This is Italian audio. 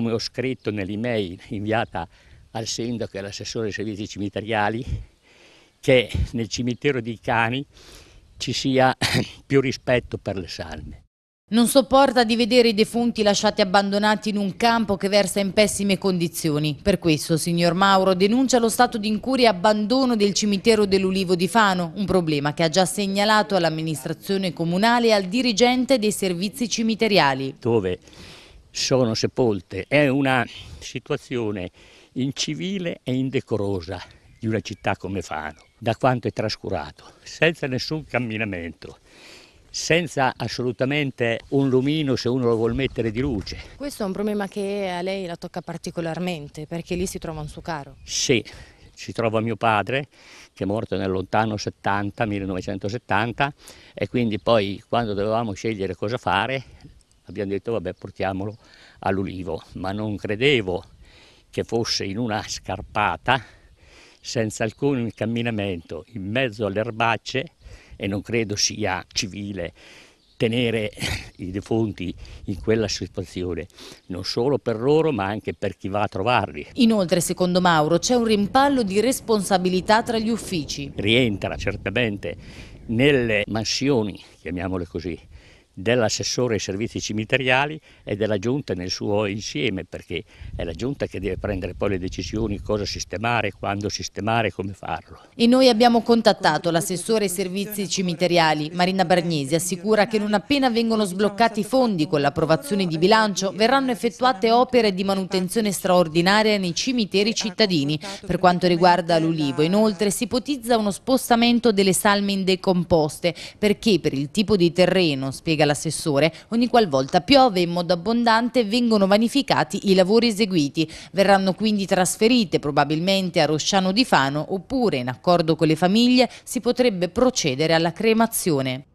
come ho scritto nell'email inviata al sindaco e all'assessore dei servizi cimiteriali, che nel cimitero dei cani ci sia più rispetto per le salme. Non sopporta di vedere i defunti lasciati abbandonati in un campo che versa in pessime condizioni. Per questo, signor Mauro, denuncia lo stato di incuria e abbandono del cimitero dell'Ulivo di Fano, un problema che ha già segnalato all'amministrazione comunale e al dirigente dei servizi cimiteriali. Dove sono sepolte. È una situazione incivile e indecorosa di una città come Fano, da quanto è trascurato, senza nessun camminamento senza assolutamente un lumino se uno lo vuol mettere di luce. Questo è un problema che a lei la tocca particolarmente perché lì si trova un suo caro. Sì, si trova mio padre che è morto nel lontano 70, 1970 e quindi poi quando dovevamo scegliere cosa fare Abbiamo detto vabbè portiamolo all'ulivo, ma non credevo che fosse in una scarpata senza alcun camminamento in mezzo alle erbacce e non credo sia civile tenere i defunti in quella situazione, non solo per loro ma anche per chi va a trovarli. Inoltre, secondo Mauro, c'è un rimpallo di responsabilità tra gli uffici. Rientra certamente nelle mansioni, chiamiamole così, dell'assessore ai servizi cimiteriali e della giunta nel suo insieme perché è la giunta che deve prendere poi le decisioni cosa sistemare, quando sistemare, e come farlo. E noi abbiamo contattato l'assessore ai servizi cimiteriali Marina Bargnesi assicura che non appena vengono sbloccati i fondi con l'approvazione di bilancio verranno effettuate opere di manutenzione straordinaria nei cimiteri cittadini. Per quanto riguarda l'Ulivo inoltre si ipotizza uno spostamento delle salme indecomposte perché per il tipo di terreno, spiega spiega l'assessore, ogni qualvolta piove in modo abbondante vengono vanificati i lavori eseguiti. Verranno quindi trasferite probabilmente a Rosciano di Fano oppure, in accordo con le famiglie, si potrebbe procedere alla cremazione.